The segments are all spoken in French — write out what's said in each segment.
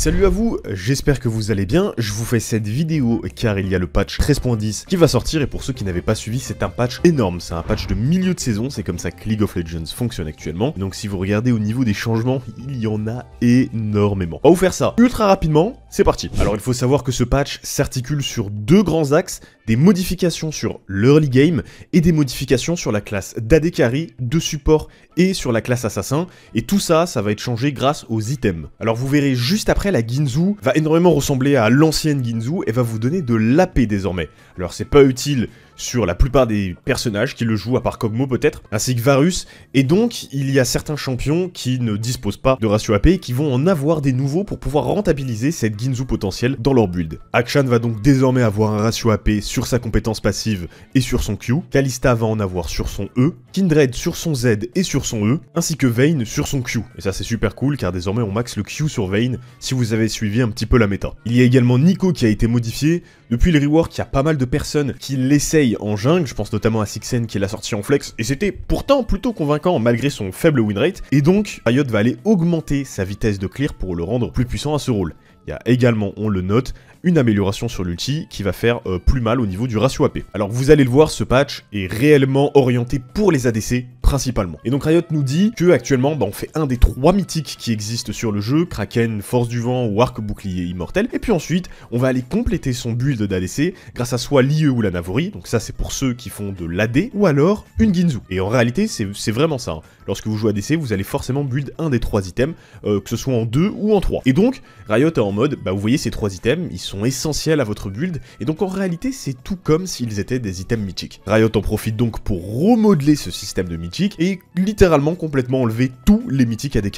Salut à vous, j'espère que vous allez bien, je vous fais cette vidéo car il y a le patch 13.10 qui va sortir et pour ceux qui n'avaient pas suivi c'est un patch énorme, c'est un patch de milieu de saison, c'est comme ça que League of Legends fonctionne actuellement, donc si vous regardez au niveau des changements, il y en a énormément. On va vous faire ça ultra rapidement, c'est parti Alors il faut savoir que ce patch s'articule sur deux grands axes, des modifications sur l'early game et des modifications sur la classe d'Adekari, de support et sur la classe assassin, et tout ça, ça va être changé grâce aux items. Alors vous verrez juste après, la Ginzu va énormément ressembler à l'ancienne Ginzu et va vous donner de l'AP désormais. Alors c'est pas utile sur la plupart des personnages qui le jouent, à part Kog'Maw peut-être, ainsi que Varus, et donc il y a certains champions qui ne disposent pas de ratio AP et qui vont en avoir des nouveaux pour pouvoir rentabiliser cette Ginzu potentielle dans leur build. Akshan va donc désormais avoir un ratio AP sur sa compétence passive et sur son Q, Kalista va en avoir sur son E, Kindred sur son Z et sur son E, ainsi que Vayne sur son Q. Et ça c'est super cool car désormais on max le Q sur Vayne si vous avez suivi un petit peu la méta. Il y a également Nico qui a été modifié, depuis le rework il y a pas mal de personnes qui l'essayent en jungle, je pense notamment à Sixen qui est l'a sortie en flex, et c'était pourtant plutôt convaincant malgré son faible win rate. et donc Riot va aller augmenter sa vitesse de clear pour le rendre plus puissant à ce rôle. Il y a également, on le note, une amélioration sur l'ulti qui va faire euh, plus mal au niveau du ratio AP. Alors vous allez le voir, ce patch est réellement orienté pour les ADC principalement. Et donc Riot nous dit que actuellement, bah, on fait un des trois mythiques qui existent sur le jeu, Kraken, Force du Vent ou Arc Bouclier Immortel, et puis ensuite, on va aller compléter son build d'ADC grâce à soit l'IE ou la Navori, donc ça c'est pour ceux qui font de l'AD, ou alors une Ginzu. Et en réalité, c'est vraiment ça. Hein. Lorsque vous jouez ADC, vous allez forcément build un des trois items, euh, que ce soit en deux ou en trois. Et donc, Riot est en mode, bah vous voyez ces trois items, ils sont essentiels à votre build, et donc en réalité, c'est tout comme s'ils étaient des items mythiques. Riot en profite donc pour remodeler ce système de mythique et littéralement complètement enlever tous les mythiques à des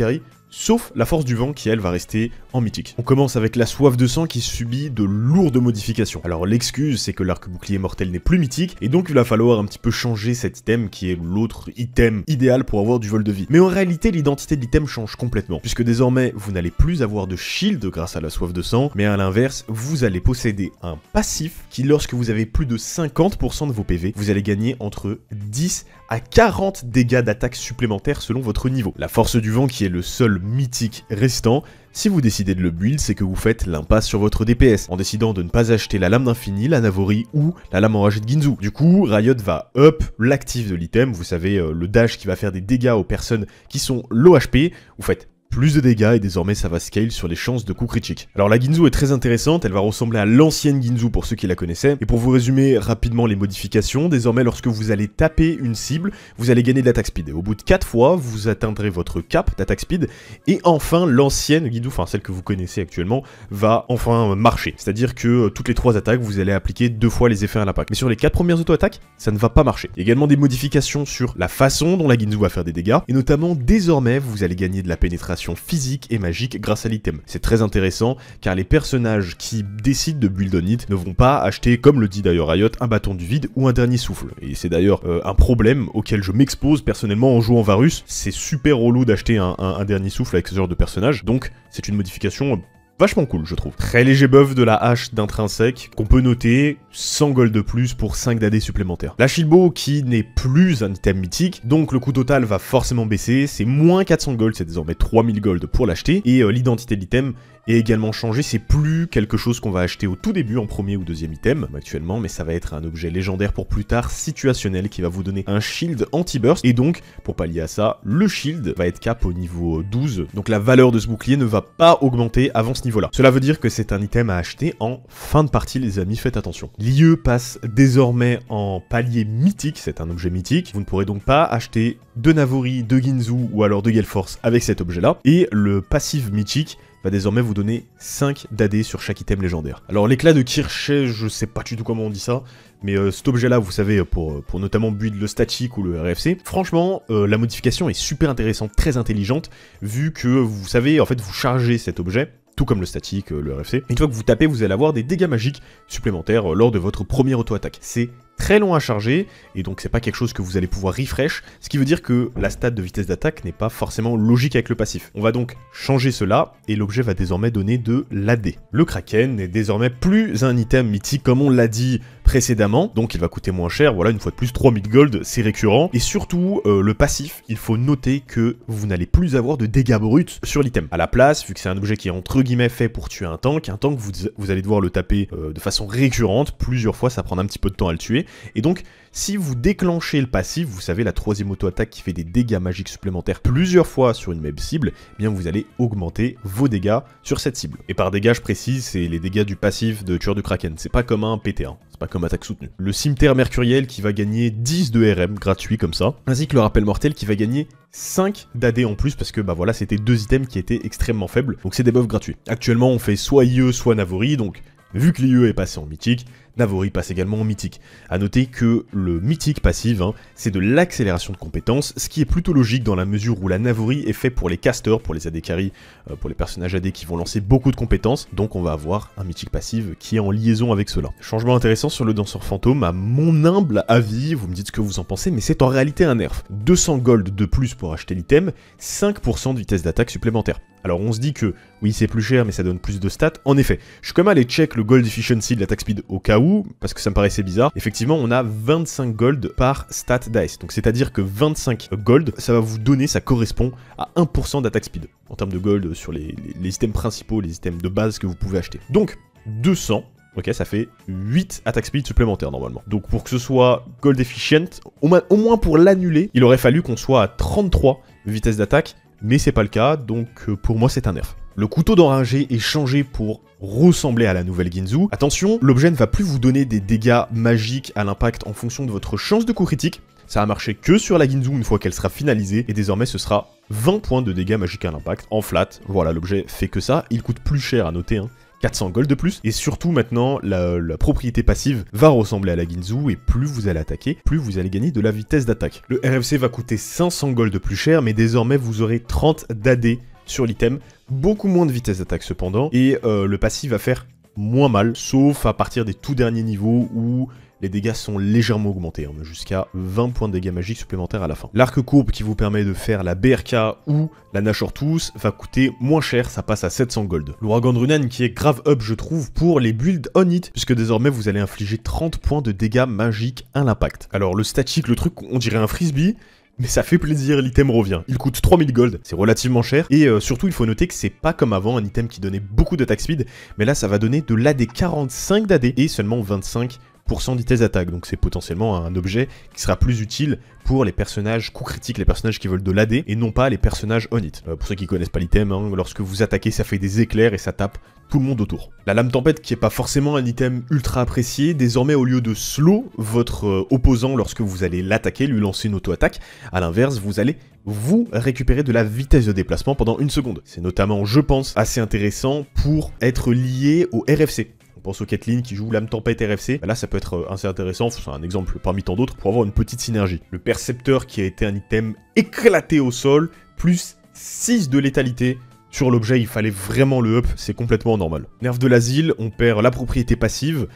sauf la force du vent qui elle va rester en mythique. On commence avec la soif de sang qui subit de lourdes modifications. Alors l'excuse c'est que l'arc bouclier mortel n'est plus mythique et donc il va falloir un petit peu changer cet item qui est l'autre item idéal pour avoir du vol de vie. Mais en réalité l'identité de l'item change complètement puisque désormais vous n'allez plus avoir de shield grâce à la soif de sang mais à l'inverse vous allez posséder un passif qui lorsque vous avez plus de 50% de vos PV vous allez gagner entre 10 à 40 dégâts d'attaque supplémentaires selon votre niveau. La force du vent qui est le seul mythique restant, si vous décidez de le build, c'est que vous faites l'impasse sur votre DPS, en décidant de ne pas acheter la lame d'infini, la Navori ou la lame enragée de Ginzu. Du coup, Riot va up l'actif de l'item, vous savez, euh, le dash qui va faire des dégâts aux personnes qui sont low HP, vous faites plus de dégâts et désormais ça va scale sur les chances de coups critique. Alors la Ginzu est très intéressante, elle va ressembler à l'ancienne Ginzu pour ceux qui la connaissaient, et pour vous résumer rapidement les modifications, désormais lorsque vous allez taper une cible, vous allez gagner de l'attaque speed, au bout de 4 fois, vous atteindrez votre cap d'attaque speed, et enfin l'ancienne Ginzu, enfin celle que vous connaissez actuellement, va enfin marcher, c'est-à-dire que euh, toutes les 3 attaques, vous allez appliquer deux fois les effets à l'impact. Mais sur les 4 premières auto-attaques, ça ne va pas marcher. également des modifications sur la façon dont la Ginzu va faire des dégâts, et notamment désormais vous allez gagner de la pénétration physique et magique grâce à l'item. C'est très intéressant car les personnages qui décident de build on it ne vont pas acheter, comme le dit d'ailleurs Riot, un bâton du vide ou un dernier souffle. Et c'est d'ailleurs euh, un problème auquel je m'expose personnellement en jouant Varus. C'est super relou d'acheter un, un dernier souffle avec ce genre de personnage, donc c'est une modification Vachement cool, je trouve. Très léger buff de la hache d'intrinsèque, qu'on peut noter 100 gold de plus pour 5 d'AD supplémentaires. La Shilbo, qui n'est plus un item mythique, donc le coût total va forcément baisser, c'est moins 400 gold, c'est désormais 3000 gold pour l'acheter, et euh, l'identité de l'item est également changée, c'est plus quelque chose qu'on va acheter au tout début en premier ou deuxième item actuellement, mais ça va être un objet légendaire pour plus tard, situationnel, qui va vous donner un shield anti-burst, et donc, pour pallier à ça, le shield va être cap au niveau 12, euh, donc la valeur de ce bouclier ne va pas augmenter avant ce niveau cela veut dire que c'est un item à acheter en fin de partie, les amis, faites attention. L'IE passe désormais en palier mythique, c'est un objet mythique, vous ne pourrez donc pas acheter de Navori, de Ginzu ou alors de Gelforce avec cet objet-là, et le passif mythique va désormais vous donner 5 d'AD sur chaque item légendaire. Alors l'éclat de Kirche, je sais pas du tout comment on dit ça, mais euh, cet objet là, vous savez, pour, euh, pour notamment build le statique ou le RFC, franchement, euh, la modification est super intéressante, très intelligente, vu que vous savez, en fait, vous chargez cet objet, tout comme le statique, euh, le RFC. Une fois que vous tapez, vous allez avoir des dégâts magiques supplémentaires euh, lors de votre première auto-attaque. C'est très long à charger, et donc c'est pas quelque chose que vous allez pouvoir refresh, ce qui veut dire que la stat de vitesse d'attaque n'est pas forcément logique avec le passif. On va donc changer cela, et l'objet va désormais donner de l'AD. Le Kraken n'est désormais plus un item mythique comme on l'a dit précédemment, donc il va coûter moins cher, voilà, une fois de plus, 3000 gold, c'est récurrent. Et surtout, euh, le passif, il faut noter que vous n'allez plus avoir de dégâts bruts sur l'item. À la place, vu que c'est un objet qui est entre guillemets fait pour tuer un tank, un tank, vous, vous allez devoir le taper euh, de façon récurrente, plusieurs fois, ça prend un petit peu de temps à le tuer, et donc si vous déclenchez le passif, vous savez la troisième auto-attaque qui fait des dégâts magiques supplémentaires plusieurs fois sur une même cible, eh bien vous allez augmenter vos dégâts sur cette cible. Et par dégâts je précise, c'est les dégâts du passif de tueur de Kraken, c'est pas comme un PT1, c'est pas comme attaque soutenue. Le cimetière mercuriel qui va gagner 10 de RM gratuit comme ça, ainsi que le rappel mortel qui va gagner 5 d'AD en plus parce que bah voilà c'était deux items qui étaient extrêmement faibles, donc c'est des buffs gratuits. Actuellement on fait soit IE soit Navori, donc vu que l'IE est passé en mythique, Navori passe également en mythique. A noter que le mythique passive, hein, c'est de l'accélération de compétences, ce qui est plutôt logique dans la mesure où la Navori est fait pour les casters, pour les AD carry, euh, pour les personnages AD qui vont lancer beaucoup de compétences, donc on va avoir un mythique passive qui est en liaison avec cela. Changement intéressant sur le danseur fantôme, à mon humble avis, vous me dites ce que vous en pensez, mais c'est en réalité un nerf. 200 gold de plus pour acheter l'item, 5% de vitesse d'attaque supplémentaire. Alors on se dit que oui c'est plus cher mais ça donne plus de stats. En effet, je suis quand même allé check le gold efficiency de l'attack speed au cas où, parce que ça me paraissait bizarre. Effectivement on a 25 gold par stat dice. Donc c'est à dire que 25 gold ça va vous donner, ça correspond à 1% d'attack speed en termes de gold sur les, items principaux, les items de base que vous pouvez acheter. Donc 200 Ok, ça fait 8 attack speed supplémentaires normalement. Donc pour que ce soit gold efficient, au, moins pour l'annuler, il aurait fallu qu'on soit à 33 vitesse d'attaque mais c'est pas le cas, donc euh, pour moi c'est un nerf. Le couteau d'enragé est changé pour ressembler à la nouvelle Ginzu. Attention, l'objet ne va plus vous donner des dégâts magiques à l'impact en fonction de votre chance de coup critique, ça a marché que sur la Ginzu une fois qu'elle sera finalisée, et désormais ce sera 20 points de dégâts magiques à l'impact en flat. Voilà, l'objet fait que ça, il coûte plus cher à noter, hein. 400 gold de plus, et surtout maintenant, la, propriété passive va ressembler à la Ginzu, et plus vous allez attaquer, plus vous allez gagner de la vitesse d'attaque. Le RFC va coûter 500 gold de plus cher, mais désormais vous aurez 30 d'AD sur l'item, beaucoup moins de vitesse d'attaque cependant, et euh, le passif va faire moins mal, sauf à partir des tout derniers niveaux où les dégâts sont légèrement augmentés, hein, jusqu'à 20 points de dégâts magiques supplémentaires à la fin. L'arc courbe qui vous permet de faire la BRK ou la Nashor tous va coûter moins cher, ça passe à 700 gold. L'ouragan de qui est grave up je trouve pour les builds on it. puisque désormais vous allez infliger 30 points de dégâts magiques à l'impact. Alors le statique, le truc, on dirait un frisbee, mais ça fait plaisir, l'item revient. Il coûte 3000 gold, c'est relativement cher. Et euh, surtout, il faut noter que c'est pas comme avant un item qui donnait beaucoup d'attaque speed, mais là, ça va donner de l'AD 45 d'AD et seulement 25 100 de Donc c'est potentiellement un objet qui sera plus utile pour les personnages coup critiques, les personnages qui veulent de l'AD, et non pas les personnages on euh, pour ceux qui connaissent pas l'item, hein, lorsque vous attaquez, ça fait des éclairs et ça tape tout le monde autour. La lame tempête, qui est pas forcément un item ultra apprécié, désormais au lieu de slow votre euh, opposant lorsque vous allez l'attaquer, lui lancer une auto-attaque, à l'inverse, vous allez vous récupérer de la vitesse de déplacement pendant une seconde. C'est notamment, je pense, assez intéressant pour être lié au RFC. On pense au qui joue l'âme tempête RFC. Bah là, ça peut être euh, assez intéressant, c'est un exemple parmi tant d'autres, pour avoir une petite synergie. Le percepteur qui a été un item éclaté au sol, plus 6 de létalité, sur l'objet, il fallait vraiment le up, c'est complètement normal. Nerf de l'asile, on perd la propriété passive,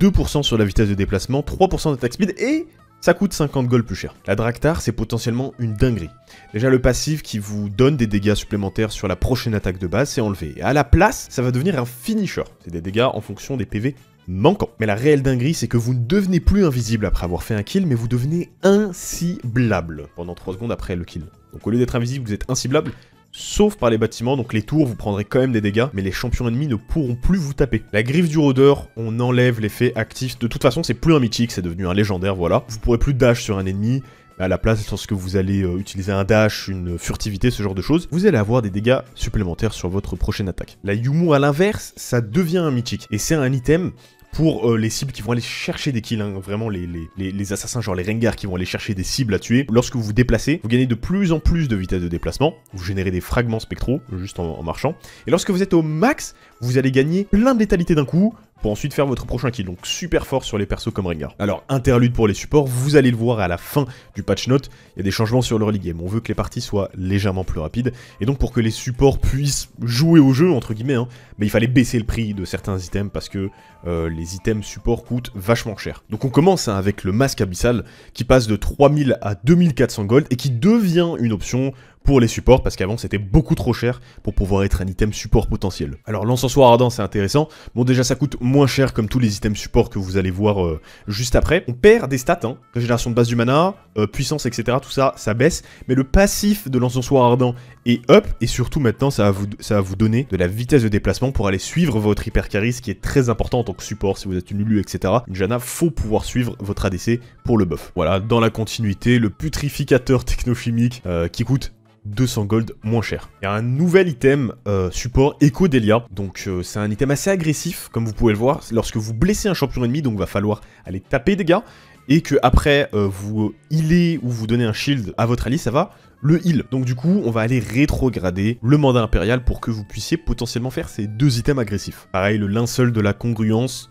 2% sur la vitesse de déplacement, 3% d'attaque speed et ça coûte 50 gold plus cher. La Draktar, c'est potentiellement une dinguerie. Déjà, le passif qui vous donne des dégâts supplémentaires sur la prochaine attaque de base, c'est enlevé. Et à la place, ça va devenir un finisher. C'est des dégâts en fonction des PV manquants. Mais la réelle dinguerie, c'est que vous ne devenez plus invisible après avoir fait un kill, mais vous devenez inciblable pendant 3 secondes après le kill. Donc au lieu d'être invisible, vous êtes inciblable, sauf par les bâtiments, donc les tours, vous prendrez quand même des dégâts, mais les champions ennemis ne pourront plus vous taper. La griffe du rôdeur, on enlève l'effet actif, de toute façon c'est plus un mythique, c'est devenu un légendaire, voilà. Vous pourrez plus dash sur un ennemi, à la place, lorsque vous allez euh, utiliser un dash, une furtivité, ce genre de choses, vous allez avoir des dégâts supplémentaires sur votre prochaine attaque. La Yumu à l'inverse, ça devient un mythique, et c'est un item pour euh, les cibles qui vont aller chercher des kills, hein. vraiment les, les, les, assassins, genre les Rengar qui vont aller chercher des cibles à tuer. Lorsque vous vous déplacez, vous gagnez de plus en plus de vitesse de déplacement, vous générez des fragments spectraux juste en marchant, et lorsque vous êtes au max, vous allez gagner plein de létalité d'un coup, pour ensuite faire votre prochain kill, donc super fort sur les persos comme Rengar. Alors, interlude pour les supports, vous allez le voir à la fin du patch note, il y a des changements sur le early game, on veut que les parties soient légèrement plus rapides, et donc pour que les supports puissent jouer au jeu, entre guillemets, mais hein, bah, il fallait baisser le prix de certains items parce que euh, les items supports coûtent vachement cher. Donc on commence hein, avec le masque abyssal, qui passe de 3000 à 2400 gold, et qui devient une option pour les supports, parce qu'avant c'était beaucoup trop cher pour pouvoir être un item support potentiel. Alors l'encensoir ardent c'est intéressant, bon déjà ça coûte moins cher comme tous les items support que vous allez voir euh, juste après. On perd des stats, hein. régénération de base du mana, euh, puissance etc, tout ça, ça baisse, mais le passif de l'encensoir ardent est up, et surtout maintenant ça va, vous, ça va vous donner de la vitesse de déplacement pour aller suivre votre hypercaris, qui est très important en tant que support, si vous êtes une Lulu etc. Une Jana, faut pouvoir suivre votre ADC pour le buff. Voilà, dans la continuité, le putrificateur technochimique euh, qui coûte 200 gold moins cher. Il y a un nouvel item euh, support Echo Delia, donc euh, c'est un item assez agressif, comme vous pouvez le voir, lorsque vous blessez un champion ennemi, donc va falloir aller taper des gars, et que après euh, vous healer ou vous donnez un shield à votre allié, ça va le heal. Donc du coup, on va aller rétrograder le mandat impérial pour que vous puissiez potentiellement faire ces deux items agressifs. Pareil, le linceul de la congruence,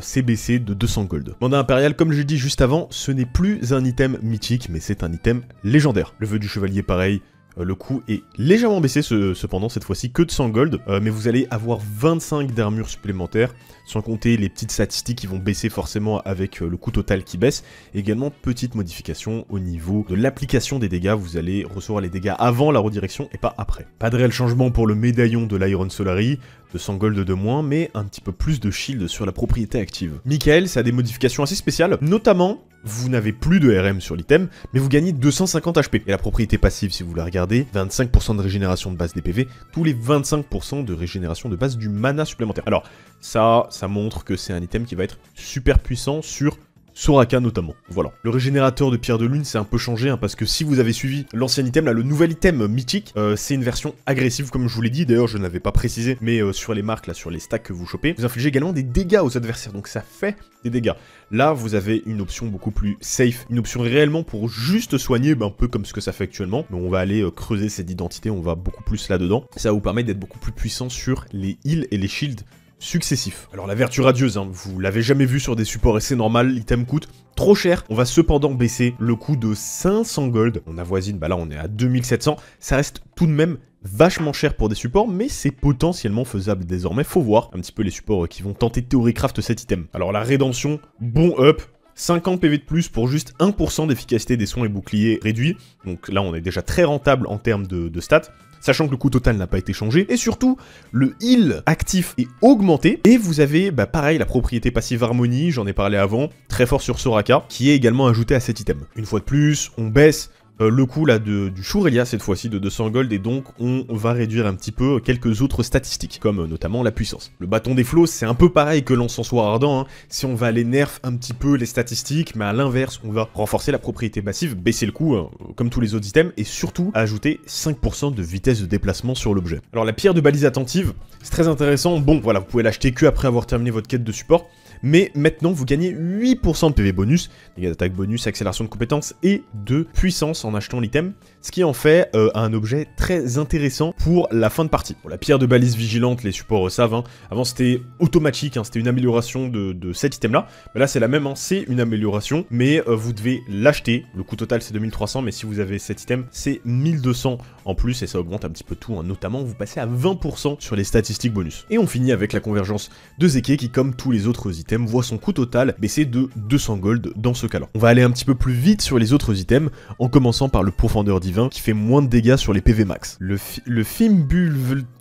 CBC de 200 gold. Mandat impérial, comme je l'ai dit juste avant, ce n'est plus un item mythique, mais c'est un item légendaire. Le vœu du chevalier, pareil, euh, le coût est légèrement baissé cependant, cette fois-ci que de 100 gold, euh, mais vous allez avoir 25 d'armure supplémentaires, sans compter les petites statistiques qui vont baisser forcément avec euh, le coût total qui baisse. Également, petite modification au niveau de l'application des dégâts, vous allez recevoir les dégâts avant la redirection et pas après. Pas de réel changement pour le médaillon de l'Iron Solari, de gold de moins, mais un petit peu plus de shield sur la propriété active. Michael, ça a des modifications assez spéciales, notamment vous n'avez plus de RM sur l'item, mais vous gagnez 250 HP. Et la propriété passive, si vous la regardez, 25% de régénération de base des PV, tous les 25% de régénération de base du mana supplémentaire. Alors, ça, ça montre que c'est un item qui va être super puissant sur Soraka notamment. Voilà. Le régénérateur de pierre de lune, c'est un peu changé, hein, parce que si vous avez suivi l'ancien item, là, le nouvel item mythique, euh, c'est une version agressive, comme je vous l'ai dit. D'ailleurs, je n'avais pas précisé, mais euh, sur les marques, là, sur les stacks que vous chopez, vous infligez également des dégâts aux adversaires, donc ça fait des dégâts. Là, vous avez une option beaucoup plus safe, une option réellement pour juste soigner, ben, un peu comme ce que ça fait actuellement, mais on va aller euh, creuser cette identité, on va beaucoup plus là-dedans. Ça va vous permet d'être beaucoup plus puissant sur les heals et les shields Successif. Alors la vertu radieuse, hein, vous l'avez jamais vu sur des supports c'est normal, l'item coûte trop cher. On va cependant baisser le coût de 500 gold. On avoisine, bah là on est à 2700. Ça reste tout de même vachement cher pour des supports, mais c'est potentiellement faisable désormais. Faut voir un petit peu les supports euh, qui vont tenter craft cet item. Alors la rédemption, bon up, 50 PV de plus pour juste 1% d'efficacité des soins et boucliers réduits. Donc là, on est déjà très rentable en termes de, de stats sachant que le coût total n'a pas été changé, et surtout, le heal actif est augmenté, et vous avez, bah pareil, la propriété passive harmonie, j'en ai parlé avant, très fort sur Soraka, qui est également ajoutée à cet item. Une fois de plus, on baisse euh, le coût là de, du Shurelia cette fois-ci de 200 gold et donc on va réduire un petit peu quelques autres statistiques comme euh, notamment la puissance. Le bâton des flots c'est un peu pareil que l'encensoir ardent, hein. si on va aller nerf un petit peu les statistiques mais à l'inverse on va renforcer la propriété massive, baisser le coût hein, comme tous les autres items et surtout ajouter 5% de vitesse de déplacement sur l'objet. Alors la pierre de balise attentive c'est très intéressant, bon voilà vous pouvez l'acheter que après avoir terminé votre quête de support mais maintenant vous gagnez 8% de PV bonus, dégâts d'attaque bonus, accélération de compétences et de puissance en achetant l'item ce qui en fait euh, un objet très intéressant pour la fin de partie. la pierre de balise vigilante, les supports savent, hein. avant c'était automatique, hein, c'était une amélioration de, cet item-là, mais là c'est la même, hein, c'est une amélioration, mais euh, vous devez l'acheter, le coût total c'est 2300, mais si vous avez cet item, c'est 1200 en plus, et ça augmente un petit peu tout, notamment vous passez à 20% sur les statistiques bonus. Et on finit avec la convergence de Zeke, qui comme tous les autres items, voit son coût total baisser de 200 gold dans ce cas-là. On va aller un petit peu plus vite sur les autres items, en commençant par le profondeur 10 qui fait moins de dégâts sur les PV max. Le, le film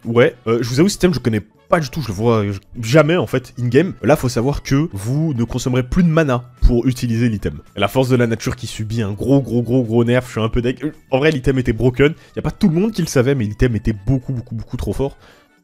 Ouais, euh, je vous avoue, ce thème, je connais pas du tout, je le vois euh, jamais en fait in-game. Là, faut savoir que vous ne consommerez plus de mana pour utiliser l'item. La force de la nature qui subit un gros gros gros gros nerf, je suis un peu deck. Euh, en vrai, l'item était broken, y a pas tout le monde qui le savait, mais l'item était beaucoup beaucoup beaucoup trop fort.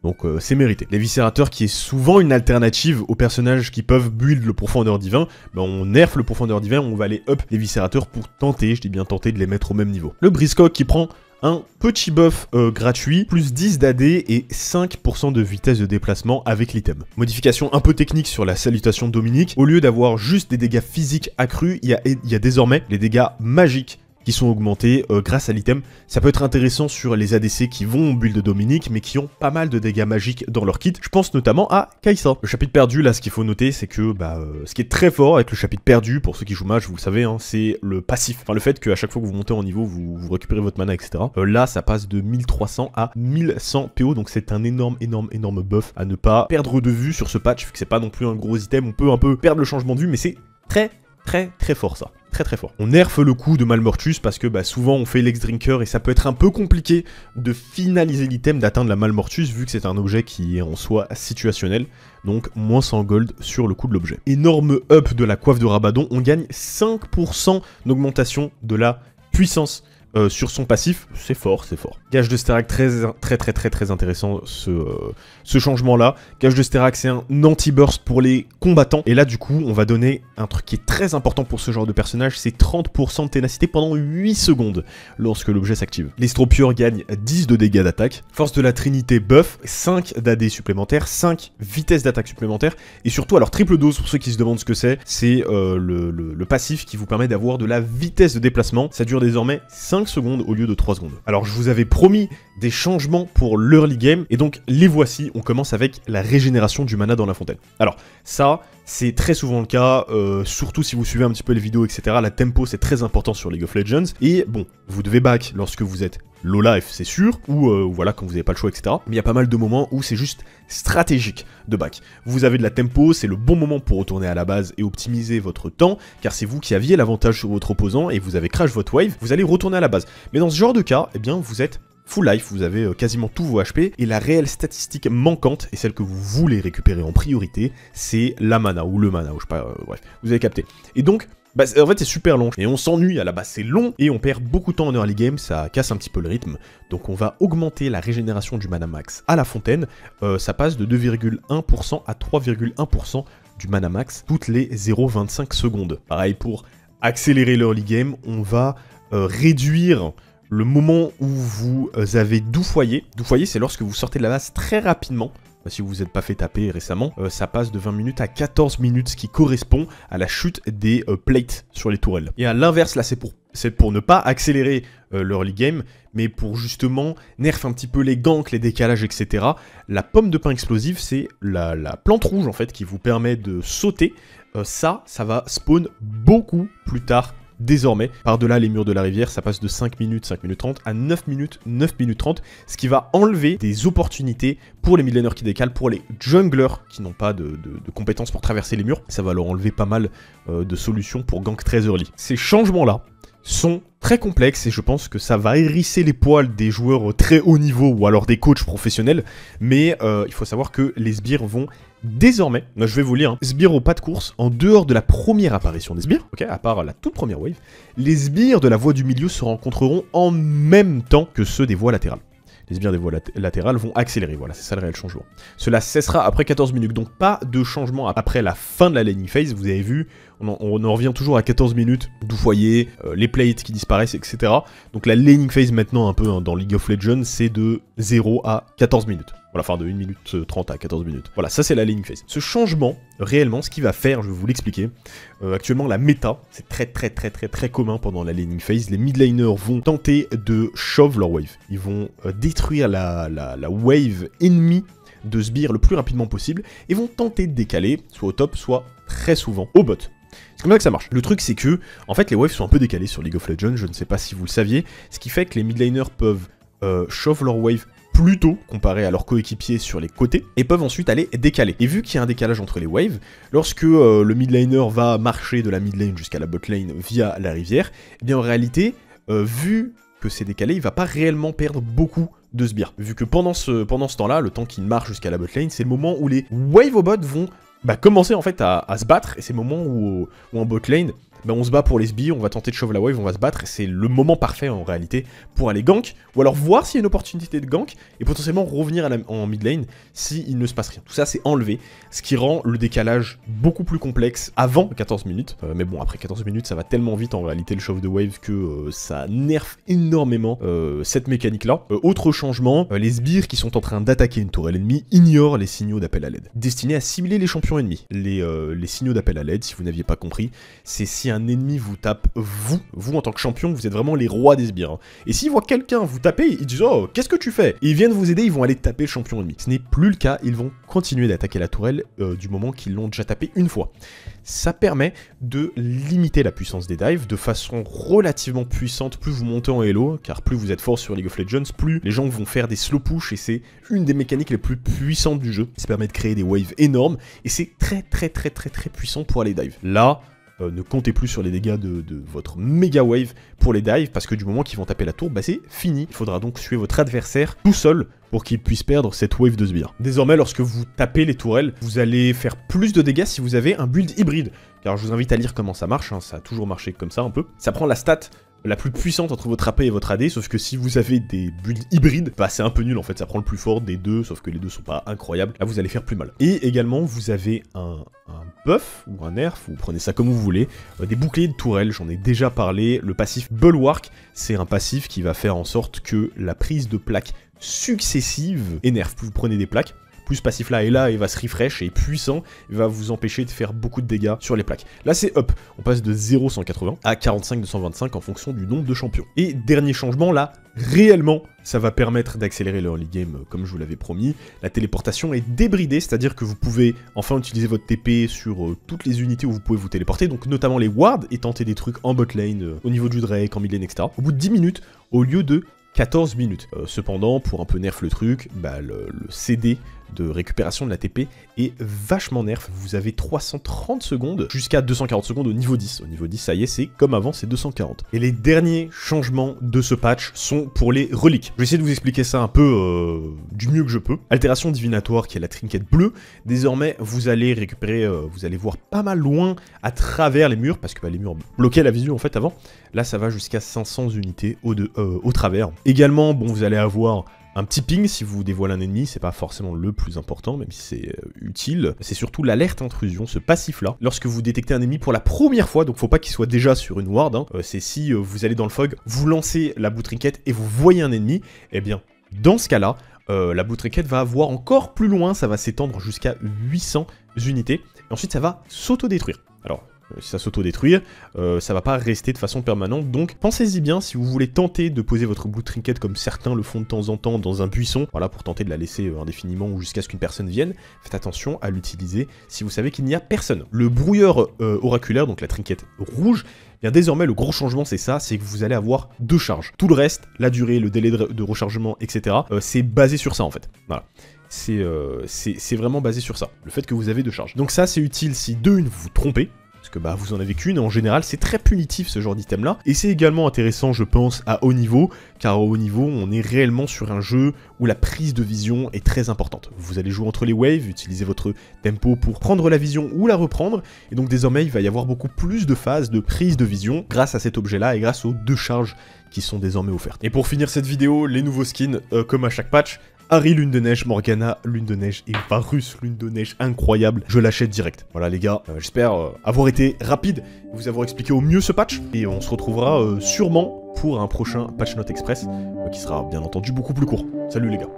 Donc euh, c'est mérité. Les viscérateurs qui est souvent une alternative aux personnages qui peuvent build le profondeur divin, ben, on nerf le profondeur divin, on va aller up les viscérateurs pour tenter, je dis bien tenter, de les mettre au même niveau. Le briscoque qui prend un petit buff euh, gratuit, plus 10 d'AD et 5% de vitesse de déplacement avec l'item. Modification un peu technique sur la salutation Dominique, au lieu d'avoir juste des dégâts physiques accrus, il y a désormais les dégâts magiques qui sont augmentés euh, grâce à l'item. Ça peut être intéressant sur les ADC qui vont au build de Dominique, mais qui ont pas mal de dégâts magiques dans leur kit. Je pense notamment à Kaisa. Le chapitre perdu, là, ce qu'il faut noter, c'est que bah, euh, ce qui est très fort avec le chapitre perdu, pour ceux qui jouent mage, vous le savez, hein, c'est le passif. Enfin, le fait qu'à chaque fois que vous montez en niveau, vous, récupérez votre mana, etc. Euh, là, ça passe de 1300 à 1100 PO, donc c'est un énorme, énorme, énorme buff à ne pas perdre de vue sur ce patch, vu que c'est pas non plus un gros item. On peut un peu perdre le changement de vue, mais c'est très très très fort ça. Très très fort. On nerfe le coup de Malmortus parce que bah, souvent on fait l'ex-drinker et ça peut être un peu compliqué de finaliser l'item, d'atteindre la Malmortus vu que c'est un objet qui est en soi situationnel. Donc moins 100 gold sur le coup de l'objet. Énorme up de la coiffe de Rabadon, on gagne 5% d'augmentation de la puissance euh, sur son passif, c'est fort, c'est fort. Gage de Sterak, très très très très très intéressant ce, euh, ce changement-là. Gage de Sterak, c'est un anti-burst pour les combattants. Et là, du coup, on va donner un truc qui est très important pour ce genre de personnage, c'est 30% de ténacité pendant 8 secondes lorsque l'objet s'active. L'estropieur gagne 10 de dégâts d'attaque, force de la trinité buff, 5 d'AD supplémentaires, 5 vitesses d'attaque supplémentaires, et surtout, alors triple dose pour ceux qui se demandent ce que c'est, c'est euh, le passif qui vous permet d'avoir de la vitesse de déplacement. Ça dure désormais 5 secondes au lieu de 3 secondes. Alors je vous avais promis des changements pour l'early game, et donc les voici, on commence avec la régénération du mana dans la fontaine. Alors ça, c'est très souvent le cas, euh, surtout si vous suivez un petit peu les vidéos, etc. La tempo, c'est très important sur League of Legends. Et bon, vous devez back lorsque vous êtes low life, c'est sûr, ou euh, voilà, quand vous n'avez pas le choix, etc. Mais il y a pas mal de moments où c'est juste stratégique de back. Vous avez de la tempo, c'est le bon moment pour retourner à la base et optimiser votre temps, car c'est vous qui aviez l'avantage sur votre opposant et vous avez crash votre wave, vous allez retourner à la base. Mais dans ce genre de cas, eh bien, vous êtes Full life, vous avez euh, quasiment tous vos HP, et la réelle statistique manquante, et celle que vous voulez récupérer en priorité, c'est la mana, ou le mana, ou je sais pas, euh, bref, vous avez capté. Et donc, bah, en fait, c'est super long. Et on s'ennuie à la base, c'est long. Et on perd beaucoup de temps en early game, ça casse un petit peu le rythme. Donc on va augmenter la régénération du mana max à la fontaine. Euh, ça passe de 2,1% à 3,1% du mana max toutes les 0,25 secondes. Pareil, pour accélérer l'early game, on va réduire le moment où vous euh, avez doufoyé. foyer, c'est lorsque vous sortez de la masse très rapidement. Bah, si vous vous êtes pas fait taper récemment, euh, ça passe de 20 minutes à 14 minutes, ce qui correspond à la chute des euh, plates sur les tourelles. Et à l'inverse, là, c'est pour, pour ne pas accélérer le l'early game, mais pour justement nerf un petit peu les ganks, les décalages, etc. La pomme de pain explosive, c'est la, la, plante rouge, en fait, qui vous permet de sauter. ça, ça va spawn beaucoup plus tard Désormais, par-delà les murs de la rivière, ça passe de 5 minutes, 5 minutes 30 à 9 minutes, 9 minutes 30, ce qui va enlever des opportunités pour les midlaners qui décalent, pour les junglers qui n'ont pas de, compétences pour traverser les murs. Ça va leur enlever pas mal euh, de solutions pour gank très early. Ces changements-là, sont très complexes et je pense que ça va hérisser les poils des joueurs très haut niveau ou alors des coachs professionnels. Mais euh, il faut savoir que les sbires vont désormais, je vais vous lire, hein, sbires au pas de course, en dehors de la première apparition des sbires, ok, à part la toute première wave, les sbires de la voie du milieu se rencontreront en même temps que ceux des voies latérales. Les sbires des voies latérales vont accélérer, voilà, c'est ça le réel changement. Cela cessera après 14 minutes, donc pas de changement après la fin de la laning phase, vous avez vu, on en, revient toujours à 14 minutes, du foyer, euh, les plates qui disparaissent, etc. Donc la laning phase maintenant un peu hein, dans League of Legends, c'est de 0 à 14 minutes. Voilà, enfin de 1 minute 30 euh, à 14 minutes. Voilà, ça c'est la ligne phase. Ce changement, réellement, ce qui va faire, je vais vous l'expliquer, euh, actuellement la méta, c'est très très très très très commun pendant la laning phase, les midlaners vont tenter de shove leur wave. Ils vont euh, détruire la, wave ennemie de sbire le plus rapidement possible et vont tenter de décaler, soit au top, soit très souvent au bot. C'est comme ça que ça marche. Le truc c'est que, en fait, les waves sont un peu décalées sur League of Legends, je ne sais pas si vous le saviez, ce qui fait que les midlaners peuvent euh, shove leur wave plutôt, comparé à leurs coéquipiers sur les côtés, et peuvent ensuite aller décaler. Et vu qu'il y a un décalage entre les waves, lorsque euh, le midliner va marcher de la mid lane jusqu'à la bot lane via la rivière, eh bien en réalité, euh, vu que c'est décalé, il va pas réellement perdre beaucoup de sbires. Vu que pendant ce, pendant ce temps-là, le temps qu'il marche jusqu'à la botlane, c'est le moment où les wave bot vont bah, commencer en fait à, se battre, et c'est le moment où, en bot lane, on se bat pour les sbires, on va tenter de shove la wave, on va se battre, c'est le moment parfait en réalité pour aller gank, ou alors voir s'il y a une opportunité de gank, et potentiellement revenir en mid lane s'il il ne se passe rien. Tout ça c'est enlevé, ce qui rend le décalage beaucoup plus complexe avant 14 minutes, euh, mais bon après 14 minutes ça va tellement vite en réalité le shove de wave que euh, ça nerf énormément euh, cette mécanique là. autre changement, les sbires qui sont en train d'attaquer une tourelle ennemie ignorent les signaux d'appel à l'aide, destinés à simuler les champions ennemis. Les, les signaux d'appel à l'aide, si vous n'aviez pas compris, c'est si un ennemi vous tape, vous, vous en tant que champion, vous êtes vraiment les rois des sbires. Hein. Et s'ils voient quelqu'un vous taper, ils disent Oh, qu'est-ce que tu fais ils viennent vous aider, ils vont aller taper le champion ennemi. Ce n'est plus le cas, ils vont continuer d'attaquer la tourelle euh, du moment qu'ils l'ont déjà tapé une fois. Ça permet de limiter la puissance des dives de façon relativement puissante plus vous montez en Hello, car plus vous êtes fort sur League of Legends, plus les gens vont faire des slow push et c'est une des mécaniques les plus puissantes du jeu. Ça permet de créer des waves énormes et c'est très très très très très puissant pour aller dive. Là, euh, ne comptez plus sur les dégâts de, votre méga wave pour les dives, parce que du moment qu'ils vont taper la tour, bah c'est fini. Il faudra donc suivre votre adversaire tout seul pour qu'il puisse perdre cette wave de sbire. Désormais, lorsque vous tapez les tourelles, vous allez faire plus de dégâts si vous avez un build hybride. Car je vous invite à lire comment ça marche, hein. ça a toujours marché comme ça un peu. Ça prend la stat la plus puissante entre votre AP et votre AD, sauf que si vous avez des bulles hybrides, bah c'est un peu nul en fait, ça prend le plus fort des deux, sauf que les deux sont pas incroyables, là vous allez faire plus mal. Et également, vous avez un, un buff ou un nerf, vous prenez ça comme vous voulez, euh, des boucliers de tourelle, j'en ai déjà parlé, le passif Bulwark, c'est un passif qui va faire en sorte que la prise de plaques successives énerve. vous prenez des plaques, plus passif là et là, il va se refresh et puissant, il va vous empêcher de faire beaucoup de dégâts sur les plaques. Là c'est hop, on passe de 0 180 à 45 225 en fonction du nombre de champions. Et dernier changement là, réellement ça va permettre d'accélérer le early game euh, comme je vous l'avais promis. La téléportation est débridée, c'est-à-dire que vous pouvez enfin utiliser votre TP sur euh, toutes les unités où vous pouvez vous téléporter, donc notamment les wards, et tenter des trucs en bot lane, euh, au niveau du Drake, en mid lane, etc. Au bout de 10 minutes, au lieu de 14 minutes. cependant, pour un peu nerf le truc, bah, le CD de récupération de la l'ATP est vachement nerf. Vous avez 330 secondes jusqu'à 240 secondes au niveau 10. Au niveau 10, ça y est, c'est comme avant, c'est 240. Et les derniers changements de ce patch sont pour les reliques. Je vais essayer de vous expliquer ça un peu euh, du mieux que je peux. Altération divinatoire qui est la trinquette bleue. Désormais, vous allez récupérer, euh, vous allez voir pas mal loin à travers les murs, parce que bah, les murs bloquaient la vision en fait avant. Là, ça va jusqu'à 500 unités euh, au travers. Également, bon, vous allez avoir un petit ping, si vous dévoilez un ennemi, c'est pas forcément le plus important, même si c'est euh, utile. C'est surtout l'alerte intrusion, ce passif-là. Lorsque vous détectez un ennemi pour la première fois, donc faut pas qu'il soit déjà sur une ward, hein, euh, c'est si euh, vous allez dans le fog, vous lancez la boue et vous voyez un ennemi, eh bien, dans ce cas-là, la boue va avoir encore plus loin, ça va s'étendre jusqu'à 800 unités, et ensuite ça va s'auto-détruire. Alors, euh, si ça sauto détruit, euh, ça va pas rester de façon permanente. Donc pensez-y bien si vous voulez tenter de poser votre Blue Trinket comme certains le font de temps en temps dans un buisson, voilà pour tenter de la laisser euh, indéfiniment ou jusqu'à ce qu'une personne vienne, faites attention à l'utiliser si vous savez qu'il n'y a personne. Le brouilleur oraculaire, donc la trinquette rouge, eh Bien désormais, le gros changement, c'est ça, c'est que vous allez avoir deux charges. Tout le reste, la durée, le délai de, rechargement, etc., c'est basé sur ça, en fait. Voilà. C'est vraiment basé sur ça, le fait que vous avez deux charges. Donc ça, c'est utile si, de une, vous trompez, bah, vous en avez qu'une, et en général c'est très punitif ce genre d'item là. Et c'est également intéressant je pense à haut niveau, car au haut niveau on est réellement sur un jeu où la prise de vision est très importante. Vous allez jouer entre les waves, utiliser votre tempo pour prendre la vision ou la reprendre, et donc désormais il va y avoir beaucoup plus de phases de prise de vision grâce à cet objet là et grâce aux deux charges qui sont désormais offertes. Et pour finir cette vidéo, les nouveaux skins, euh, comme à chaque patch, Harry Lune de Neige, Morgana Lune de Neige et Varus Lune de Neige incroyable. Je l'achète direct. Voilà les gars, euh, j'espère euh, avoir été rapide, vous avoir expliqué au mieux ce patch et on se retrouvera euh, sûrement pour un prochain patch note express qui sera bien entendu beaucoup plus court. Salut les gars.